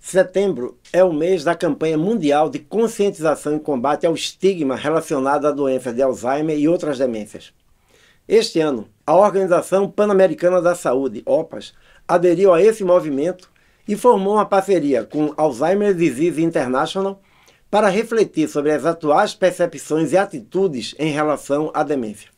Setembro é o mês da campanha mundial de conscientização e combate ao estigma relacionado à doença de Alzheimer e outras demências. Este ano, a Organização Pan-Americana da Saúde, OPAS, aderiu a esse movimento e formou uma parceria com Alzheimer Disease International para refletir sobre as atuais percepções e atitudes em relação à demência.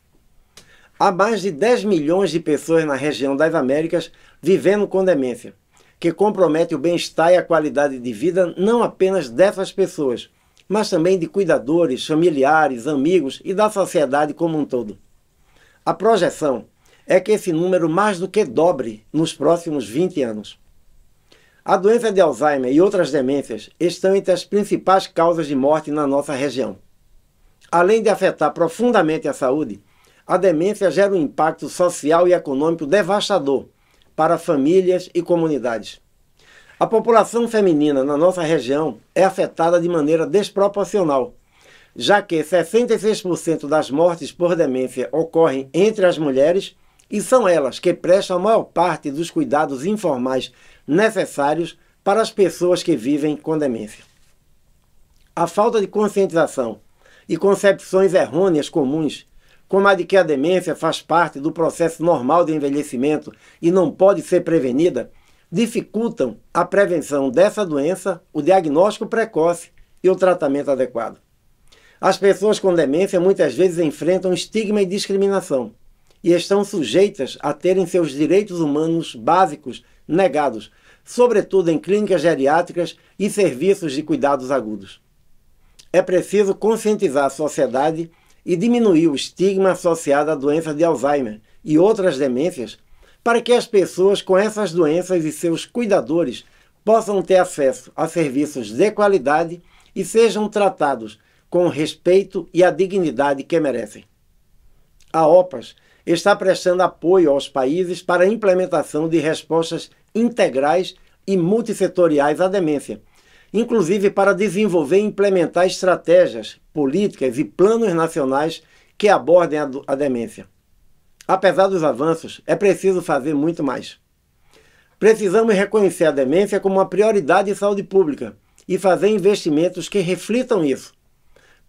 Há mais de 10 milhões de pessoas na região das Américas vivendo com demência que compromete o bem-estar e a qualidade de vida não apenas dessas pessoas, mas também de cuidadores, familiares, amigos e da sociedade como um todo. A projeção é que esse número mais do que dobre nos próximos 20 anos. A doença de Alzheimer e outras demências estão entre as principais causas de morte na nossa região. Além de afetar profundamente a saúde, a demência gera um impacto social e econômico devastador para famílias e comunidades. A população feminina na nossa região é afetada de maneira desproporcional, já que 66% das mortes por demência ocorrem entre as mulheres e são elas que prestam a maior parte dos cuidados informais necessários para as pessoas que vivem com demência. A falta de conscientização e concepções errôneas comuns como a de que a demência faz parte do processo normal de envelhecimento e não pode ser prevenida, dificultam a prevenção dessa doença, o diagnóstico precoce e o tratamento adequado. As pessoas com demência muitas vezes enfrentam estigma e discriminação e estão sujeitas a terem seus direitos humanos básicos negados, sobretudo em clínicas geriátricas e serviços de cuidados agudos. É preciso conscientizar a sociedade e diminuir o estigma associado à doença de Alzheimer e outras demências, para que as pessoas com essas doenças e seus cuidadores possam ter acesso a serviços de qualidade e sejam tratados com o respeito e a dignidade que merecem. A OPAS está prestando apoio aos países para a implementação de respostas integrais e multissetoriais à demência, inclusive para desenvolver e implementar estratégias políticas e planos nacionais que abordem a, a demência. Apesar dos avanços, é preciso fazer muito mais. Precisamos reconhecer a demência como uma prioridade de saúde pública e fazer investimentos que reflitam isso,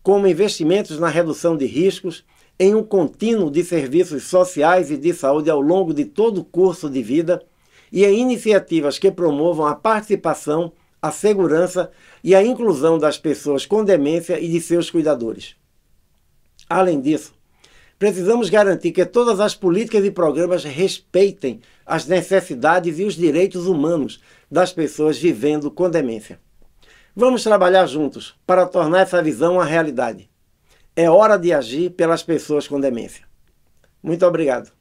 como investimentos na redução de riscos em um contínuo de serviços sociais e de saúde ao longo de todo o curso de vida e em iniciativas que promovam a participação a segurança e a inclusão das pessoas com demência e de seus cuidadores. Além disso, precisamos garantir que todas as políticas e programas respeitem as necessidades e os direitos humanos das pessoas vivendo com demência. Vamos trabalhar juntos para tornar essa visão uma realidade. É hora de agir pelas pessoas com demência. Muito obrigado.